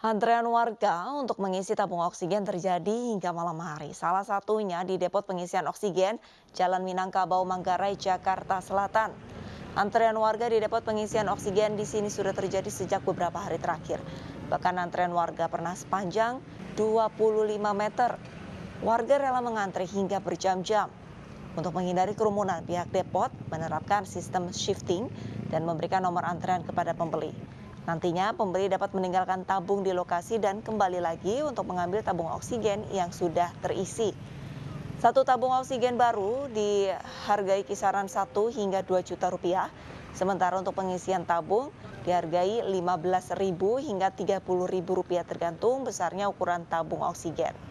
Antrean warga untuk mengisi tabung oksigen terjadi hingga malam hari. Salah satunya di depot pengisian oksigen Jalan Minangkabau Manggarai, Jakarta Selatan. Antrean warga di depot pengisian oksigen di sini sudah terjadi sejak beberapa hari terakhir. Bahkan antrean warga pernah sepanjang 25 meter. Warga rela mengantri hingga berjam-jam. Untuk menghindari kerumunan, pihak depot menerapkan sistem shifting dan memberikan nomor antrean kepada pembeli. Nantinya pemberi dapat meninggalkan tabung di lokasi dan kembali lagi untuk mengambil tabung oksigen yang sudah terisi. Satu tabung oksigen baru dihargai kisaran 1 hingga 2 juta rupiah, sementara untuk pengisian tabung dihargai 15.000 hingga 30.000 rupiah tergantung besarnya ukuran tabung oksigen.